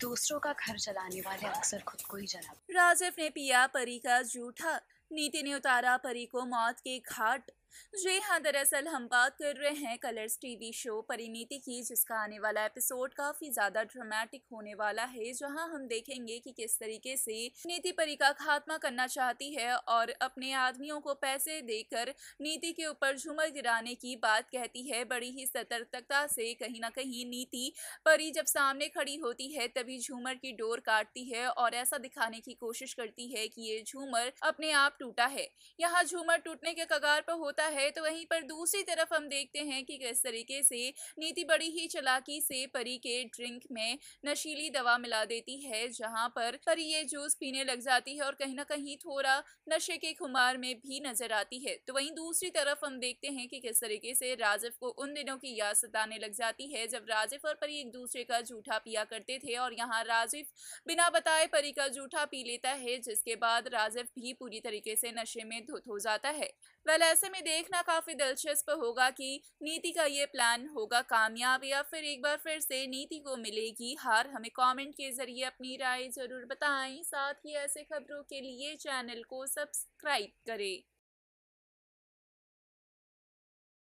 दूसरों का घर चलाने वाले अक्सर खुद को ही जला राजिफ ने पिया परी का जूठा नीति ने उतारा परी को मौत के घाट जी हाँ दरअसल हम बात कर रहे हैं कलर्स टीवी शो परिणीति की जिसका आने वाला एपिसोड काफ़ी ज़्यादा ड्रामेटिक होने वाला है जहां हम देखेंगे कि किस तरीके से नीति परी का खात्मा करना चाहती है और अपने आदमियों को पैसे देकर नीति के ऊपर झूमर गिराने की बात कहती है बड़ी ही सतर्कता से कहीं ना कहीं नीति परी जब सामने खड़ी होती है तभी झूमर की डोर काटती है और ऐसा दिखाने की कोशिश करती है कि ये झूमर अपने आप टूटा है यहाँ झूमर टूटने के कगार पर होता होता है तो वहीं पर दूसरी तरफ हम देखते हैं कि किस तरीके से नीति बड़ी ही चलाकी से परी के ड्रिंक में नशीली दवा मिला देती है जहां पर परी ये जूस पीने लग जाती है और कहीं ना कहीं थोड़ा नशे के खुमार में भी नजर आती है तो वहीं दूसरी तरफ हम देखते हैं कि किस तरीके से राजिफ को उन दिनों की याद सताने लग जाती है जब राजिफ और परी एक दूसरे का जूठा पिया करते थे और यहाँ राजिफ बिना बताए परी का जूठा पी लेता है जिसके बाद राजिफ भी पूरी तरीके से नशे में धुत हो जाता है वह ऐसे में देखना काफ़ी दिलचस्प होगा कि नीति का ये प्लान होगा कामयाब या फिर एक बार फिर से नीति को मिलेगी हार हमें कमेंट के ज़रिए अपनी राय ज़रूर बताएं साथ ही ऐसे खबरों के लिए चैनल को सब्सक्राइब करें